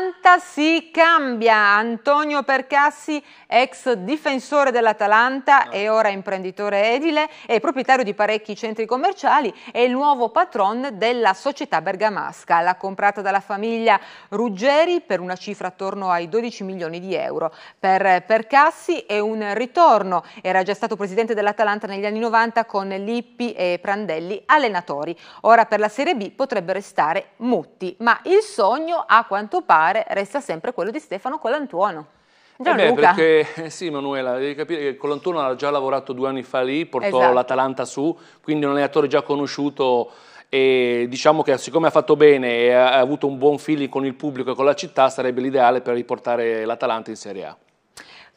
Atalanta si cambia. Antonio Percassi, ex difensore dell'Atalanta ah. e ora imprenditore edile e proprietario di parecchi centri commerciali, è il nuovo patron della società bergamasca. L'ha comprata dalla famiglia Ruggeri per una cifra attorno ai 12 milioni di euro. Per Percassi è un ritorno. Era già stato presidente dell'Atalanta negli anni 90 con Lippi e Prandelli allenatori. Ora per la Serie B potrebbe restare Mutti, ma il sogno a quanto pare titolare resta sempre quello di Stefano Colantuono. Eh Gianluca. Eh beh, perché eh, sì, Emanuela, devi capire che Colantuono ha già lavorato due anni fa lì, portò esatto. l'Atalanta su, quindi un allenatore già conosciuto e diciamo che siccome ha fatto bene e ha avuto un buon feeling con il pubblico e con la città, sarebbe l'ideale per riportare l'Atalanta in Serie A.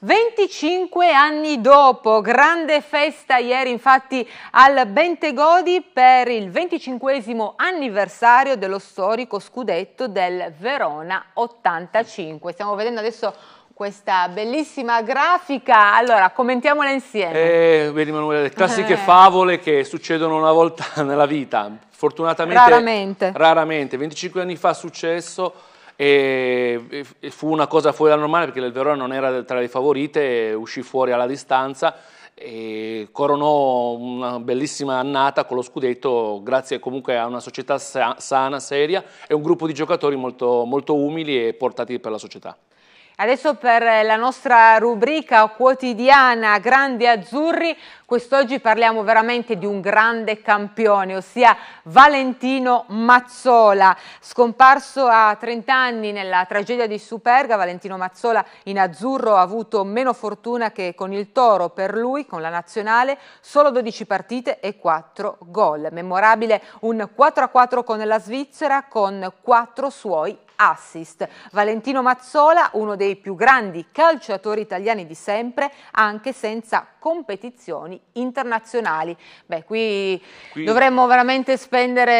25 anni dopo, grande festa ieri infatti al Bentegodi per il 25 anniversario dello storico scudetto del Verona 85. Stiamo vedendo adesso questa bellissima grafica, allora commentiamola insieme. Eh, vedi Emanuele, le classiche eh. favole che succedono una volta nella vita, fortunatamente raramente, raramente. 25 anni fa è successo e, fu una cosa fuori dal normale perché il Verona non era tra le favorite, uscì fuori alla distanza e coronò una bellissima annata con lo scudetto grazie comunque a una società sana, seria e un gruppo di giocatori molto, molto umili e portati per la società. Adesso per la nostra rubrica quotidiana Grandi Azzurri Quest'oggi parliamo veramente di un grande campione, ossia Valentino Mazzola, scomparso a 30 anni nella tragedia di Superga. Valentino Mazzola in azzurro ha avuto meno fortuna che con il Toro, per lui con la nazionale solo 12 partite e 4 gol. Memorabile un 4-4 con la Svizzera con 4 suoi assist. Valentino Mazzola, uno dei più grandi calciatori italiani di sempre, anche senza competizioni internazionali. Beh, qui, qui dovremmo veramente spendere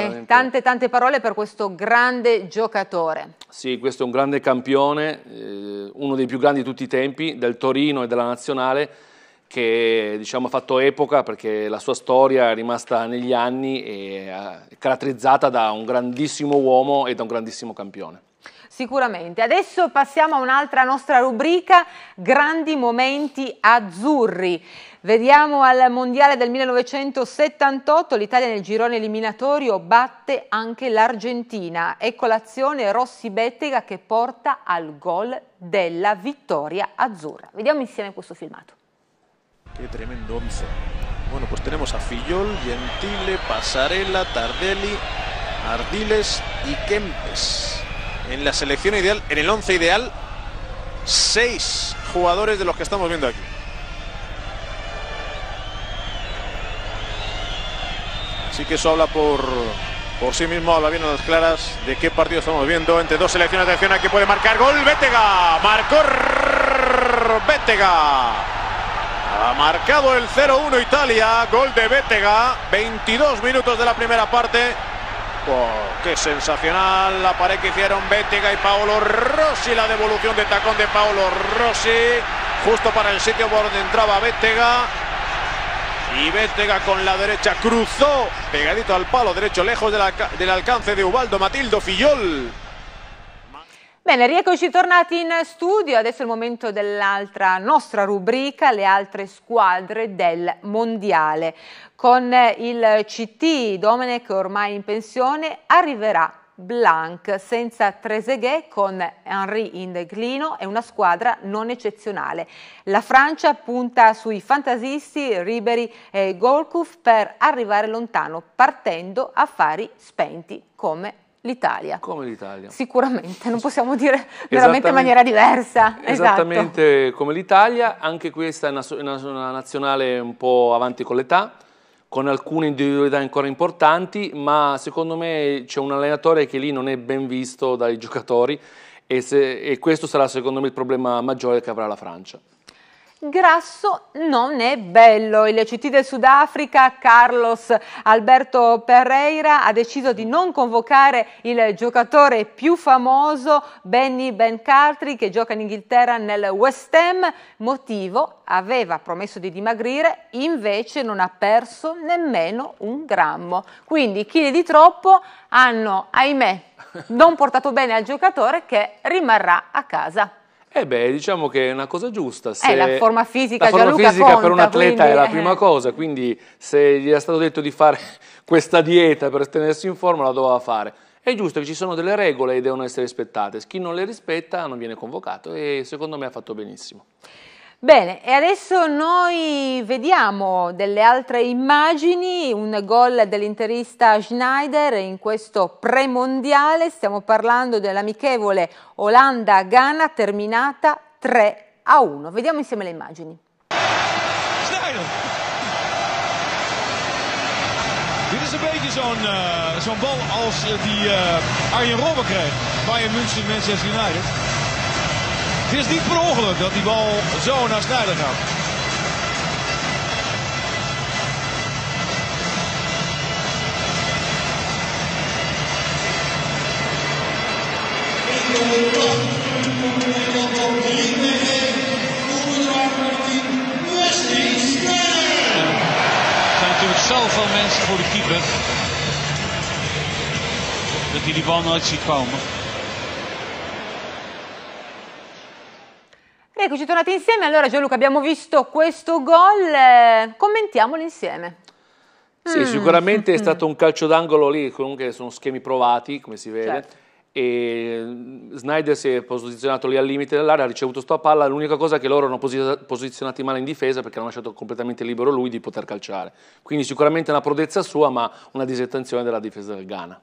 veramente. tante tante parole per questo grande giocatore. Sì, questo è un grande campione, eh, uno dei più grandi di tutti i tempi, del Torino e della Nazionale, che diciamo, ha fatto epoca perché la sua storia è rimasta negli anni e è caratterizzata da un grandissimo uomo e da un grandissimo campione. Sicuramente. Adesso passiamo a un'altra nostra rubrica, grandi momenti azzurri. Vediamo al Mondiale del 1978, l'Italia nel girone eliminatorio batte anche l'Argentina. Ecco l'azione Rossi Bettega che porta al gol della vittoria azzurra. Vediamo insieme questo filmato. Che tremendo once. Bueno, pues tenemos a Fillol, Gentile, Passarella, Tardelli, Ardiles y Kempes. En la selección ideal, en el once ideal, seis jugadores de los que estamos viendo aquí. Así que eso habla por, sí mismo, habla bien a las claras de qué partido estamos viendo entre dos selecciones. de acción... ...aquí puede marcar gol. Bétega. Marcó Bétega. Ha marcado el 0-1 Italia. Gol de Bétega. 22 minutos de la primera parte. Oh, ¡Qué sensacional la pared que hicieron Bétega y Paolo Rossi! La devolución de tacón de Paolo Rossi. Justo para el sitio por donde entraba Bétega. Y Bétega con la derecha cruzó, pegadito al palo derecho, lejos del, alca del alcance de Ubaldo Matildo Fillol. Bene, rieccoci tornati in studio, adesso è il momento dell'altra nostra rubrica, le altre squadre del Mondiale. Con il CT Domenech ormai in pensione arriverà Blanc, senza Trezeguet con Henri in declino è una squadra non eccezionale. La Francia punta sui fantasisti Riberi e Golcuff per arrivare lontano, partendo a fari spenti come l'Italia. Come l'Italia. Sicuramente, non possiamo dire veramente in maniera diversa. Esatto. Esattamente esatto. come l'Italia, anche questa è una, una, una nazionale un po' avanti con l'età, con alcune individualità ancora importanti, ma secondo me c'è un allenatore che lì non è ben visto dai giocatori e, se, e questo sarà secondo me il problema maggiore che avrà la Francia. Grasso non è bello. Il CT del Sudafrica, Carlos Alberto Pereira, ha deciso di non convocare il giocatore più famoso, Benny Ben Bencartry, che gioca in Inghilterra nel West Ham. Motivo, aveva promesso di dimagrire, invece non ha perso nemmeno un grammo. Quindi chili di troppo hanno, ahimè, non portato bene al giocatore che rimarrà a casa. Eh beh, diciamo che è una cosa giusta. Se eh, la forma fisica, la forma Gianluca fisica conta, per un atleta quindi... è la prima eh. cosa, quindi se gli era stato detto di fare questa dieta per tenersi in forma la doveva fare. È giusto che ci sono delle regole e devono essere rispettate. Chi non le rispetta non viene convocato e secondo me ha fatto benissimo. Bene, e adesso noi vediamo delle altre immagini, un gol dell'interista Schneider in questo premondiale, stiamo parlando dell'amichevole Olanda-Ghana terminata 3 a 1. Vediamo insieme le immagini. Schneider! Dit is een beetje zo'n uh, eh, zo bal als die uh, Arjen Robben kreeg. Bayern München, Manchester United. Het is niet per ongeluk dat die bal zo naar Snijder gaat. Er zijn natuurlijk zoveel mensen voor de keeper dat hij die bal nooit ziet komen. Eccoci tornati insieme, allora Gianluca abbiamo visto questo gol, eh, commentiamolo insieme. Sì, mm. sicuramente è mm. stato un calcio d'angolo lì, comunque sono schemi provati, come si vede. Certo. E mm, Snyder si è posizionato lì al limite dell'area, ha ricevuto sta palla, l'unica cosa è che loro hanno posizionati male in difesa perché hanno lasciato completamente libero lui di poter calciare. Quindi sicuramente una prodezza sua, ma una disattenzione della difesa del Ghana.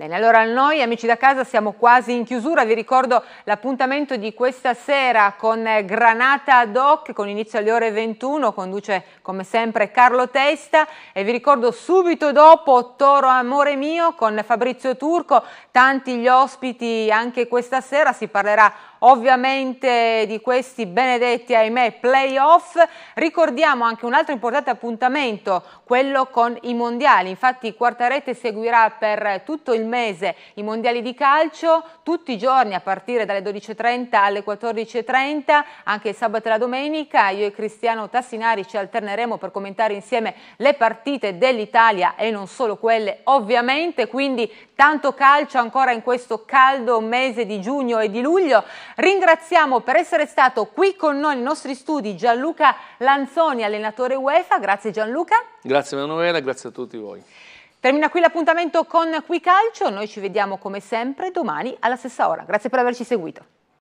Bene, allora noi amici da casa siamo quasi in chiusura, vi ricordo l'appuntamento di questa sera con eh, Granata ad hoc con inizio alle ore 21, conduce come sempre Carlo Testa e vi ricordo subito dopo Toro Amore Mio con Fabrizio Turco, tanti gli ospiti anche questa sera, si parlerà ovviamente di questi benedetti, ahimè, playoff. Ricordiamo anche un altro importante appuntamento, quello con i mondiali. Infatti Quartarete seguirà per tutto il mese i mondiali di calcio, tutti i giorni a partire dalle 12.30 alle 14.30, anche sabato e la domenica. Io e Cristiano Tassinari ci alterneremo per commentare insieme le partite dell'Italia e non solo quelle ovviamente, quindi tanto calcio ancora in questo caldo mese di giugno e di luglio. Ringraziamo per essere stato qui con noi nei nostri studi Gianluca Lanzoni, allenatore UEFA. Grazie Gianluca. Grazie Emanuele, grazie a tutti voi. Termina qui l'appuntamento con Qui Calcio, noi ci vediamo come sempre domani alla stessa ora. Grazie per averci seguito.